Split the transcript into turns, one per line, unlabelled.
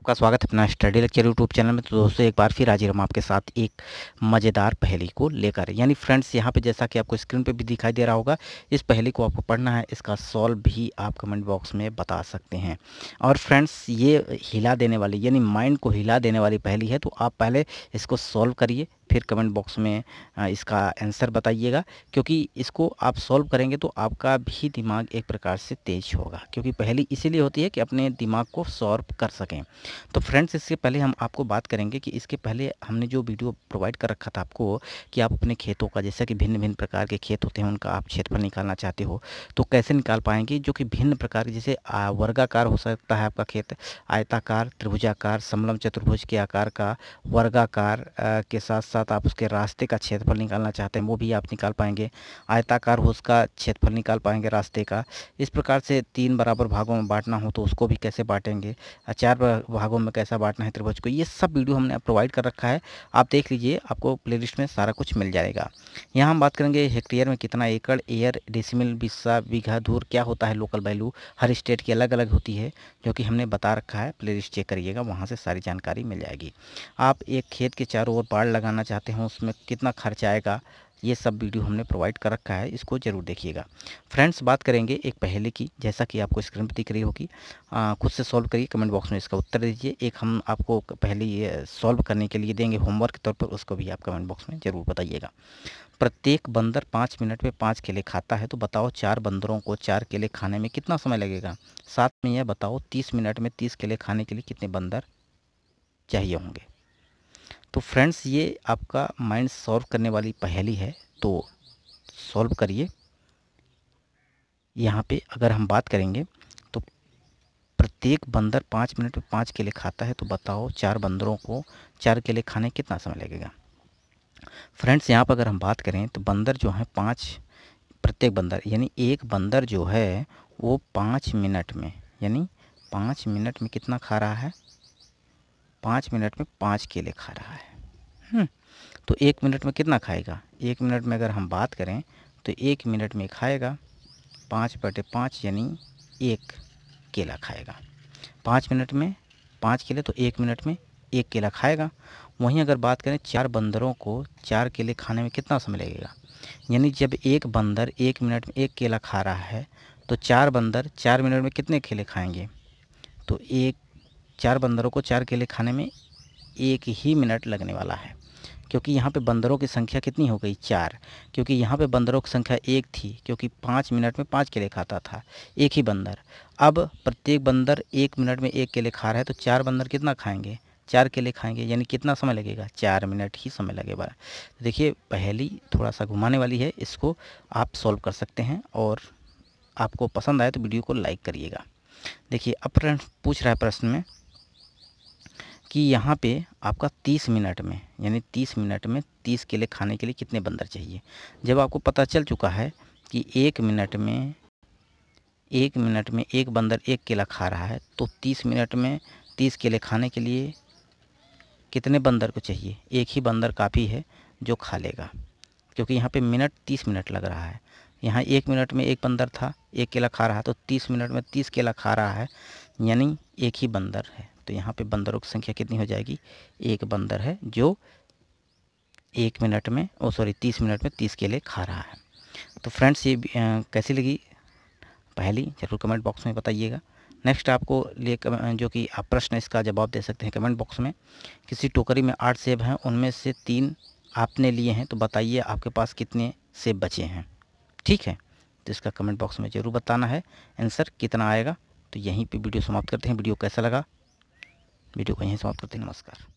आपका स्वागत है अपना स्टडी लेक्चर यूट्यूब चैनल में तो दोस्तों एक बार फिर हाजिर हम आपके साथ एक मज़ेदार पहली को लेकर यानी फ्रेंड्स यहाँ पे जैसा कि आपको स्क्रीन पे भी दिखाई दे रहा होगा इस पहली को आपको पढ़ना है इसका सॉल्व भी आप कमेंट बॉक्स में बता सकते हैं और फ्रेंड्स ये हिला देने वाली यानी माइंड को हिला देने वाली पहली है तो आप पहले इसको सॉल्व करिए फिर कमेंट बॉक्स में इसका आंसर बताइएगा क्योंकि इसको आप सॉल्व करेंगे तो आपका भी दिमाग एक प्रकार से तेज होगा क्योंकि पहली इसीलिए होती है कि अपने दिमाग को सॉल्व कर सकें तो फ्रेंड्स इससे पहले हम आपको बात करेंगे कि इसके पहले हमने जो वीडियो प्रोवाइड कर रखा था आपको कि आप अपने खेतों का जैसा कि भिन्न भिन्न प्रकार के खेत होते हैं उनका आप क्षेत्रफल निकालना चाहते हो तो कैसे निकाल पाएंगे जो कि भिन्न प्रकार के जैसे वर्गाकार हो सकता है आपका खेत आयताकार त्रिभुजाकार समलम चतुर्भुज के आकार का वर्गाकार के साथ साथ आप उसके रास्ते का क्षेत्रफल निकालना चाहते हैं वो भी आप निकाल पाएंगे आयताकार हो उसका क्षेत्रफल निकाल पाएंगे रास्ते का इस प्रकार से तीन बराबर भागों में बांटना हो तो उसको भी कैसे बांटेंगे चार भागों में कैसा बांटना है त्रिभुज को ये सब वीडियो हमने प्रोवाइड कर रखा है आप देख लीजिए आपको प्लेलिस्ट में सारा कुछ मिल जाएगा यहाँ हम बात करेंगे हेक्टेयर में कितना एकड़ एयर डेसिमिल बिस्सा बीघा दूर क्या होता है लोकल वैल्यू हर स्टेट की अलग अलग होती है जो कि हमने बता रखा है प्ले चेक करिएगा वहाँ से सारी जानकारी मिल जाएगी आप एक खेत के चारों ओर बाढ़ लगाना चाहते हो उसमें कितना खर्च आएगा ये सब वीडियो हमने प्रोवाइड कर रखा है इसको ज़रूर देखिएगा फ्रेंड्स बात करेंगे एक पहले की जैसा कि आपको स्क्रीन पर दिख रही होगी खुद से सॉल्व करिए कमेंट बॉक्स में इसका उत्तर दीजिए एक हम आपको पहले ये सॉल्व करने के लिए देंगे होमवर्क के तौर पर उसको भी आप कमेंट बॉक्स में ज़रूर बताइएगा प्रत्येक बंदर पाँच मिनट में पाँच केले खाता है तो बताओ चार बंदरों को चार केले खाने में कितना समय लगेगा साथ में यह बताओ तीस मिनट में तीस केले खाने के लिए कितने बंदर चाहिए होंगे तो फ्रेंड्स ये आपका माइंड सॉल्व करने वाली पहेली है तो सॉल्व करिए यहाँ पे अगर हम बात करेंगे तो प्रत्येक बंदर पाँच मिनट में पाँच केले खाता है तो बताओ चार बंदरों को चार केले खाने कितना समय लगेगा फ्रेंड्स यहाँ पर अगर हम बात करें तो बंदर जो है पाँच प्रत्येक बंदर यानी एक बंदर जो है वो पाँच मिनट में यानी पाँच मिनट में कितना खा रहा है पाँच मिनट में पाँच केले खा रहा है हम्म, तो एक मिनट में कितना खाएगा एक मिनट में अगर हम बात करें तो एक मिनट में खाएगा पाँच बटे पाँच यानी एक केला खाएगा पाँच मिनट में पाँच केले तो एक मिनट में एक केला खाएगा वहीं अगर बात करें चार बंदरों को चार केले खाने में कितना समय लगेगा यानी जब एक बंदर एक मिनट में एक केला खा रहा है तो चार बंदर चार मिनट में कितने केले खाएंगे तो एक चार बंदरों को चार केले खाने में एक ही मिनट लगने वाला है क्योंकि यहाँ पे बंदरों की संख्या कितनी हो गई चार क्योंकि यहाँ पे बंदरों की संख्या एक थी क्योंकि पाँच मिनट में पाँच केले खाता था एक ही बंदर अब प्रत्येक बंदर एक मिनट में एक केले खा रहा है तो चार बंदर कितना खाएंगे चार केले खाएंगे यानी कितना समय लगेगा चार मिनट ही समय लगेगा तो देखिए पहली थोड़ा सा घुमाने वाली है इसको आप सॉल्व कर सकते हैं और आपको पसंद आए तो वीडियो को लाइक करिएगा देखिए अब पूछ रहा है प्रश्न में कि यहाँ पे आपका 30 मिनट में यानी 30 मिनट में 30 केले खाने के लिए कितने बंदर चाहिए जब आपको पता चल चुका है कि एक मिनट में एक मिनट में एक बंदर एक केला खा रहा है तो 30 मिनट में 30 केले खाने के लिए कितने बंदर को चाहिए एक ही बंदर काफ़ी है जो खा लेगा क्योंकि यहाँ पे मिनट तीस मिनट लग रहा है यहाँ एक मिनट में एक बंदर था एक केला खा रहा है तो तीस मिनट में तीस केला खा रहा है यानी एक ही बंदर है तो यहाँ पे बंदरों की संख्या कितनी हो जाएगी एक बंदर है जो एक मिनट में ओ सॉरी तीस मिनट में तीस केले खा रहा है तो फ्रेंड्स ये कैसी लगी पहली जरूर कमेंट बॉक्स में बताइएगा नेक्स्ट आपको लिए जो कि आप प्रश्न इसका जवाब दे सकते हैं कमेंट बॉक्स में किसी टोकरी में आठ सेब हैं उनमें से तीन आपने लिए हैं तो बताइए आपके पास कितने सेब बचे हैं ठीक है तो इसका कमेंट बॉक्स में ज़रूर बताना है आंसर कितना आएगा तो यहीं पे वीडियो समाप्त करते हैं वीडियो कैसा लगा वीडियो को यहीं समाप्त करते हैं नमस्कार